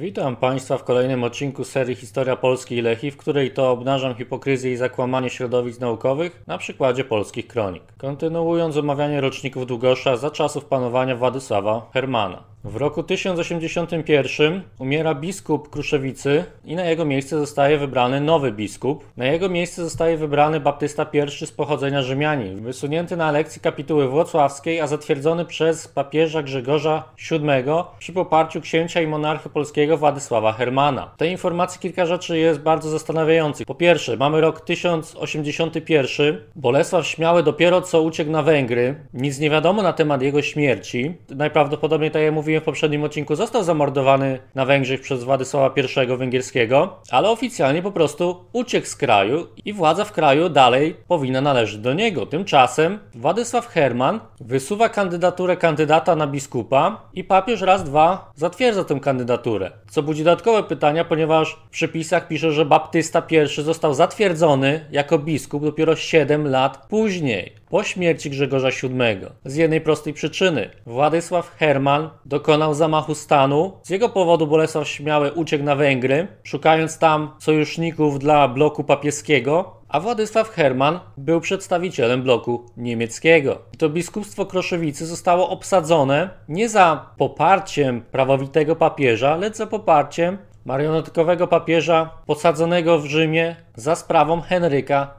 Witam Państwa w kolejnym odcinku serii Historia Polski i Lechi, w której to obnażam hipokryzję i zakłamanie środowisk naukowych na przykładzie polskich kronik. Kontynuując omawianie roczników Długosza za czasów panowania Władysława Hermana. W roku 1081 umiera biskup Kruszewicy i na jego miejsce zostaje wybrany nowy biskup. Na jego miejsce zostaje wybrany Baptysta I z pochodzenia Rzymianin, wysunięty na elekcji kapituły włocławskiej, a zatwierdzony przez papieża Grzegorza VII przy poparciu księcia i monarchy polskiego Władysława Hermana. W tej informacji kilka rzeczy jest bardzo zastanawiających. Po pierwsze, mamy rok 1081. Bolesław Śmiały dopiero co uciekł na Węgry. Nic nie wiadomo na temat jego śmierci. Najprawdopodobniej tak jak mówię, mówiłem w poprzednim odcinku, został zamordowany na Węgrzech przez Władysława I węgierskiego, ale oficjalnie po prostu uciekł z kraju i władza w kraju dalej powinna należeć do niego. Tymczasem Władysław Herman wysuwa kandydaturę kandydata na biskupa i papież raz, dwa zatwierdza tę kandydaturę. Co budzi dodatkowe pytania, ponieważ w przepisach pisze, że Baptysta I został zatwierdzony jako biskup dopiero 7 lat później po śmierci Grzegorza VII. Z jednej prostej przyczyny. Władysław Herman dokonał zamachu stanu. Z jego powodu Bolesław Śmiały uciekł na Węgry, szukając tam sojuszników dla bloku papieskiego, a Władysław Herman był przedstawicielem bloku niemieckiego. To biskupstwo Kroszewicy zostało obsadzone nie za poparciem prawowitego papieża, lecz za poparciem marionetkowego papieża posadzonego w Rzymie za sprawą Henryka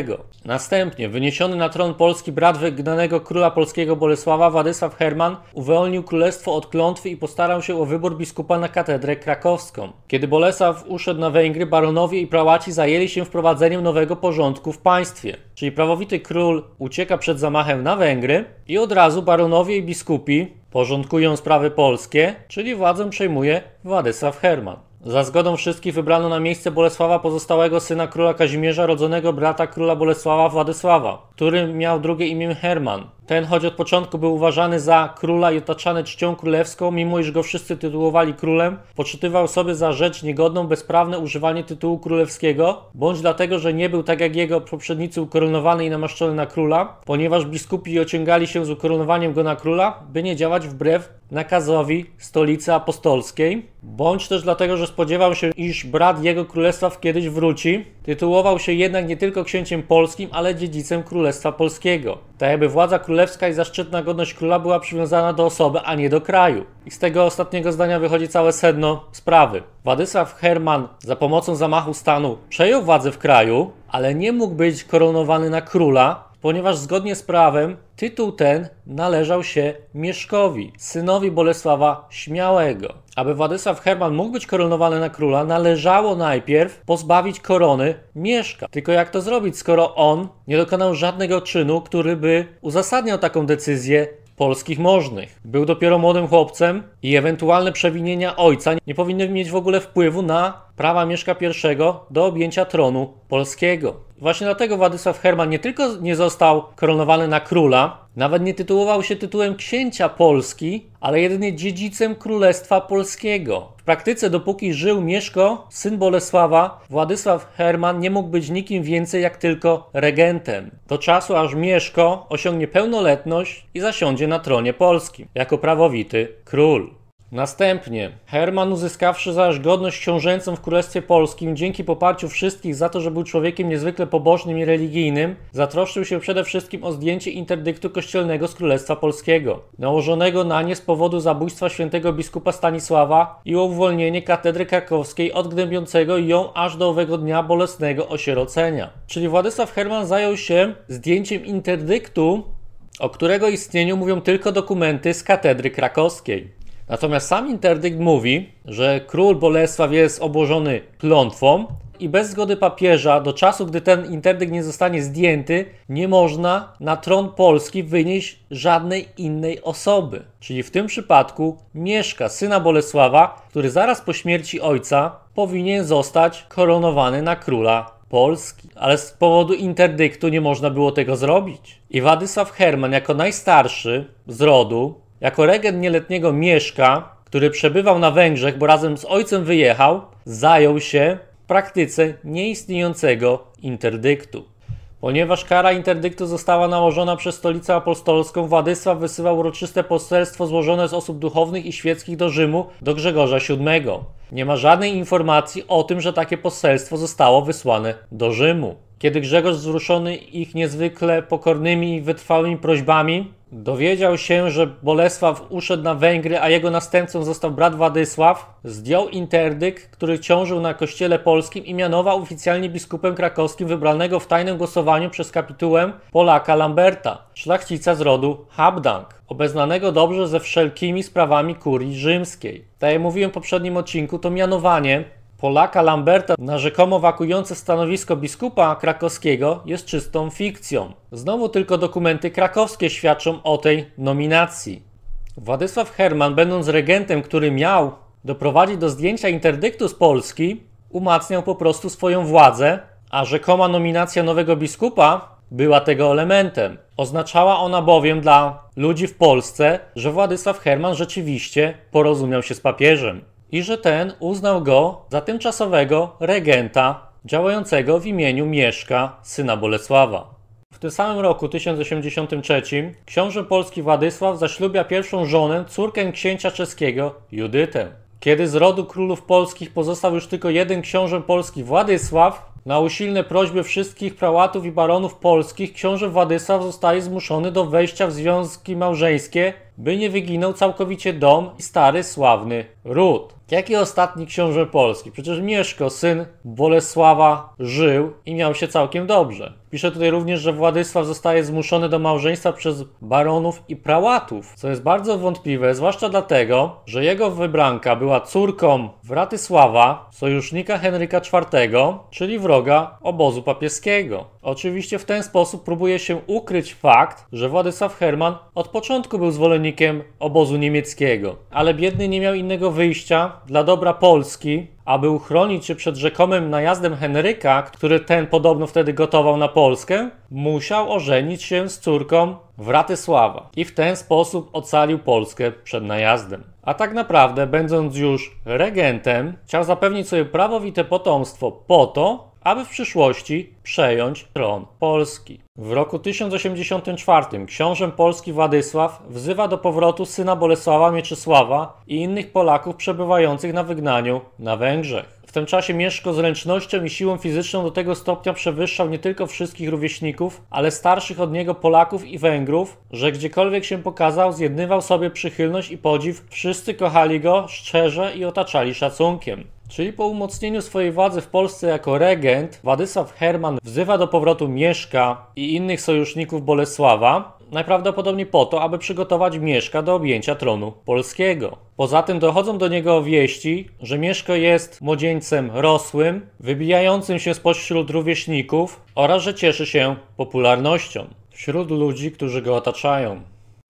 IV. Następnie wyniesiony na tron Polski brat wygnanego króla polskiego Bolesława Władysław Herman uwolnił królestwo od klątwy i postarał się o wybór biskupa na katedrę krakowską. Kiedy Bolesław uszedł na Węgry, baronowie i prałaci zajęli się wprowadzeniem nowego porządku w państwie. Czyli prawowity król ucieka przed zamachem na Węgry i od razu baronowie i biskupi Porządkują sprawy polskie, czyli władzę przejmuje Władysław Herman. Za zgodą wszystkich wybrano na miejsce Bolesława pozostałego syna króla Kazimierza, rodzonego brata króla Bolesława Władysława, który miał drugie imię Herman. Ten, choć od początku był uważany za króla i otaczany czcią królewską, mimo iż go wszyscy tytułowali królem, poczytywał sobie za rzecz niegodną bezprawne używanie tytułu królewskiego, bądź dlatego, że nie był tak jak jego poprzednicy ukoronowany i namaszczony na króla, ponieważ biskupi ociągali się z ukoronowaniem go na króla, by nie działać wbrew nakazowi stolicy apostolskiej, bądź też dlatego, że spodziewał się, iż brat jego królestwa kiedyś wróci. Tytułował się jednak nie tylko księciem polskim, ale dziedzicem królestwa polskiego. Tak jakby władza królewska i zaszczytna godność króla była przywiązana do osoby, a nie do kraju. I z tego ostatniego zdania wychodzi całe sedno sprawy. Władysław Herman za pomocą zamachu stanu przejął władzę w kraju, ale nie mógł być koronowany na króla, ponieważ zgodnie z prawem tytuł ten należał się Mieszkowi, synowi Bolesława Śmiałego. Aby Władysław Herman mógł być koronowany na króla, należało najpierw pozbawić korony Mieszka. Tylko jak to zrobić, skoro on nie dokonał żadnego czynu, który by uzasadniał taką decyzję polskich możnych. Był dopiero młodym chłopcem i ewentualne przewinienia ojca nie powinny mieć w ogóle wpływu na prawa Mieszka I do objęcia tronu polskiego. Właśnie dlatego Władysław Herman nie tylko nie został koronowany na króla, nawet nie tytułował się tytułem księcia Polski, ale jedynie dziedzicem Królestwa Polskiego. W praktyce, dopóki żył Mieszko, syn Bolesława, Władysław Herman nie mógł być nikim więcej jak tylko regentem. Do czasu, aż Mieszko osiągnie pełnoletność i zasiądzie na tronie polskim jako prawowity król. Następnie Herman uzyskawszy zaś godność książęcą w Królestwie Polskim dzięki poparciu wszystkich za to, że był człowiekiem niezwykle pobożnym i religijnym, zatroszczył się przede wszystkim o zdjęcie interdyktu kościelnego z Królestwa Polskiego, nałożonego na nie z powodu zabójstwa świętego biskupa Stanisława i o uwolnienie katedry krakowskiej odgnębiącego ją aż do owego dnia bolesnego osierocenia. Czyli Władysław Herman zajął się zdjęciem interdyktu o którego istnieniu mówią tylko dokumenty z katedry krakowskiej. Natomiast sam interdykt mówi, że król Bolesław jest obłożony klątwą i bez zgody papieża do czasu, gdy ten interdykt nie zostanie zdjęty, nie można na tron Polski wynieść żadnej innej osoby. Czyli w tym przypadku Mieszka, syna Bolesława, który zaraz po śmierci ojca powinien zostać koronowany na króla Polski, ale z powodu interdyktu nie można było tego zrobić. I Władysław Herman, jako najstarszy z rodu, jako regent nieletniego Mieszka, który przebywał na Węgrzech, bo razem z ojcem wyjechał, zajął się praktyce nieistniejącego interdyktu. Ponieważ kara interdyktu została nałożona przez stolicę apostolską, Władysław wysyłał uroczyste poselstwo złożone z osób duchownych i świeckich do Rzymu do Grzegorza VII. Nie ma żadnej informacji o tym, że takie poselstwo zostało wysłane do Rzymu. Kiedy Grzegorz, wzruszony ich niezwykle pokornymi i wytrwałymi prośbami, dowiedział się, że Bolesław uszedł na Węgry, a jego następcą został brat Władysław, zdjął interdykt, który ciążył na kościele polskim i mianował oficjalnie biskupem krakowskim wybranego w tajnym głosowaniu przez kapitułę Polaka Lamberta, szlachcica z rodu Habdank, obeznanego dobrze ze wszelkimi sprawami kurii rzymskiej. Tak jak mówiłem w poprzednim odcinku, to mianowanie Polaka Lamberta na rzekomo wakujące stanowisko biskupa krakowskiego jest czystą fikcją. Znowu tylko dokumenty krakowskie świadczą o tej nominacji. Władysław Herman, będąc regentem, który miał doprowadzić do zdjęcia interdyktu z Polski, umacniał po prostu swoją władzę, a rzekoma nominacja nowego biskupa była tego elementem. Oznaczała ona bowiem dla ludzi w Polsce, że Władysław Herman rzeczywiście porozumiał się z papieżem i że ten uznał go za tymczasowego regenta działającego w imieniu Mieszka, syna Bolesława. W tym samym roku 1083 książę polski Władysław zaślubia pierwszą żonę, córkę księcia czeskiego Judytę. Kiedy z rodu królów polskich pozostał już tylko jeden książę polski Władysław, na usilne prośby wszystkich prałatów i baronów polskich książę Władysław zostaje zmuszony do wejścia w związki małżeńskie, by nie wyginął całkowicie dom i stary, sławny ród. Jaki ostatni książę Polski? Przecież Mieszko, syn Bolesława, żył i miał się całkiem dobrze. Pisze tutaj również, że Władysław zostaje zmuszony do małżeństwa przez baronów i prałatów, co jest bardzo wątpliwe, zwłaszcza dlatego, że jego wybranka była córką Wratysława, sojusznika Henryka IV, czyli wroga obozu papieskiego. Oczywiście w ten sposób próbuje się ukryć fakt, że Władysław Herman od początku był zwolennikiem obozu niemieckiego, ale biedny nie miał innego wyjścia dla dobra Polski aby uchronić się przed rzekomym najazdem Henryka, który ten podobno wtedy gotował na Polskę, musiał ożenić się z córką Wratysława i w ten sposób ocalił Polskę przed najazdem. A tak naprawdę, będąc już regentem, chciał zapewnić sobie prawowite potomstwo po to, aby w przyszłości przejąć tron Polski. W roku 1084 książę Polski Władysław wzywa do powrotu syna Bolesława Mieczysława i innych Polaków przebywających na wygnaniu na Węgrzech. W tym czasie Mieszko zręcznością i siłą fizyczną do tego stopnia przewyższał nie tylko wszystkich rówieśników, ale starszych od niego Polaków i Węgrów, że gdziekolwiek się pokazał, zjednywał sobie przychylność i podziw, wszyscy kochali go szczerze i otaczali szacunkiem. Czyli po umocnieniu swojej władzy w Polsce jako regent, Władysław Herman wzywa do powrotu Mieszka i innych sojuszników Bolesława, najprawdopodobniej po to, aby przygotować Mieszka do objęcia tronu polskiego. Poza tym dochodzą do niego wieści, że Mieszko jest młodzieńcem rosłym, wybijającym się spośród rówieśników oraz że cieszy się popularnością wśród ludzi, którzy go otaczają.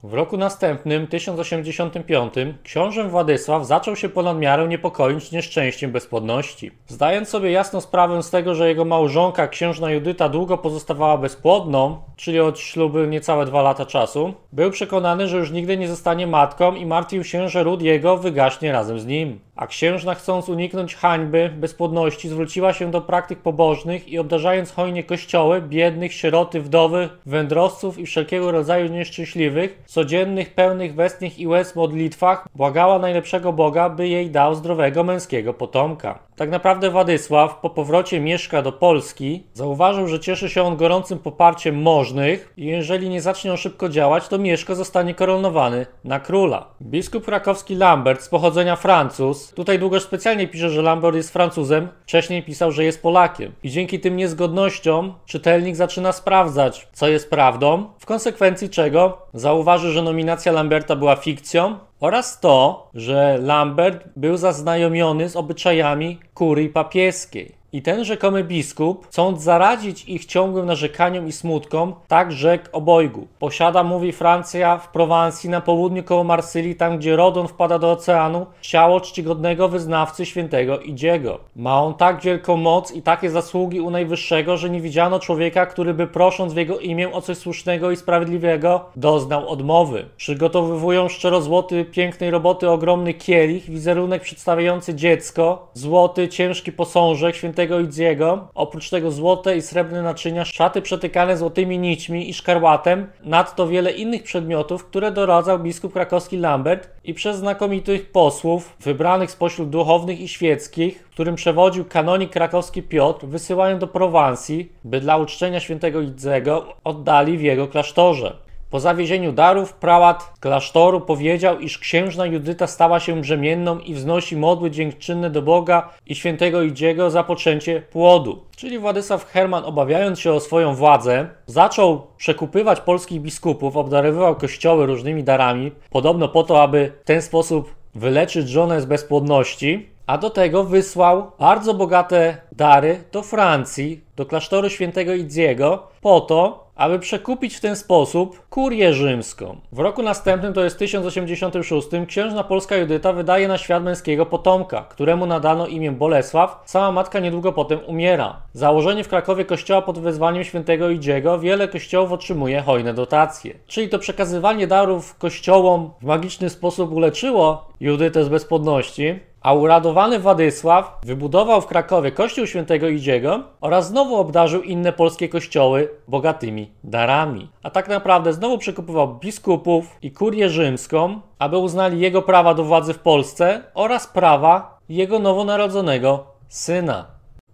W roku następnym, 1085, książę Władysław zaczął się ponad miarę niepokoić nieszczęściem bezpłodności. Zdając sobie jasno sprawę z tego, że jego małżonka, księżna Judyta, długo pozostawała bezpłodną, czyli od ślubu niecałe dwa lata czasu, był przekonany, że już nigdy nie zostanie matką i martwił się, że ród jego wygaśnie razem z nim. A księżna, chcąc uniknąć hańby, bezpłodności, zwróciła się do praktyk pobożnych i obdarzając hojnie kościoły, biednych, sieroty, wdowy, wędrowców i wszelkiego rodzaju nieszczęśliwych, codziennych, pełnych westnych i łez modlitwach, błagała najlepszego Boga, by jej dał zdrowego męskiego potomka. Tak naprawdę Władysław po powrocie Mieszka do Polski zauważył, że cieszy się on gorącym poparciem możnych i jeżeli nie zacznie on szybko działać, to Mieszko zostanie koronowany na króla. Biskup krakowski Lambert z pochodzenia Francuz Tutaj długo specjalnie pisze, że Lambert jest Francuzem, wcześniej pisał, że jest Polakiem. I dzięki tym niezgodnościom czytelnik zaczyna sprawdzać, co jest prawdą, w konsekwencji czego zauważy, że nominacja Lamberta była fikcją, oraz to, że Lambert był zaznajomiony z obyczajami kurii papieskiej. I ten rzekomy biskup, chcąc zaradzić ich ciągłym narzekaniom i smutkom, tak rzekł obojgu. Posiada, mówi Francja, w Prowansji na południu koło Marsylii, tam gdzie Rodon wpada do oceanu, ciało czcigodnego wyznawcy świętego Idziego. Ma on tak wielką moc i takie zasługi u Najwyższego, że nie widziano człowieka, który by prosząc w jego imię o coś słusznego i sprawiedliwego, doznał odmowy. Przygotowywują szczerozłoty pięknej roboty ogromny kielich, wizerunek przedstawiający dziecko, złoty ciężki posążek świętego świętego Idziego. Oprócz tego złote i srebrne naczynia, szaty przetykane złotymi nićmi i szkarłatem, nadto wiele innych przedmiotów, które doradzał biskup krakowski Lambert i przez znakomitych posłów, wybranych spośród duchownych i świeckich, którym przewodził kanonik krakowski Piotr, wysyłają do Prowansji, by dla uczczenia świętego Idzego oddali w jego klasztorze. Po zawiezieniu darów prałat klasztoru powiedział, iż księżna Judyta stała się brzemienną i wznosi modły dziękczynne do Boga i świętego Idziego za poczęcie płodu. Czyli Władysław Herman, obawiając się o swoją władzę, zaczął przekupywać polskich biskupów, obdarowywał kościoły różnymi darami, podobno po to, aby w ten sposób wyleczyć żonę z bezpłodności, a do tego wysłał bardzo bogate dary do Francji, do klasztoru świętego Idziego, po to, aby przekupić w ten sposób kurię rzymską. W roku następnym, to jest 1086, księżna polska Judyta wydaje na świat męskiego potomka, któremu nadano imię Bolesław, sama matka niedługo potem umiera. Założenie w Krakowie kościoła pod wezwaniem świętego Idziego wiele kościołów otrzymuje hojne dotacje. Czyli to przekazywanie darów kościołom w magiczny sposób uleczyło Judytę z bezpodności, a uradowany Władysław wybudował w Krakowie kościół świętego Idziego oraz znowu obdarzył inne polskie kościoły bogatymi darami. A tak naprawdę znowu przekupywał biskupów i kurię rzymską, aby uznali jego prawa do władzy w Polsce oraz prawa jego nowonarodzonego syna.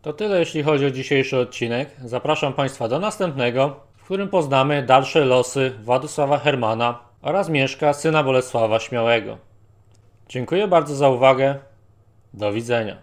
To tyle jeśli chodzi o dzisiejszy odcinek. Zapraszam Państwa do następnego, w którym poznamy dalsze losy Władysława Hermana oraz Mieszka, syna Bolesława Śmiałego. Dziękuję bardzo za uwagę. Do widzenia.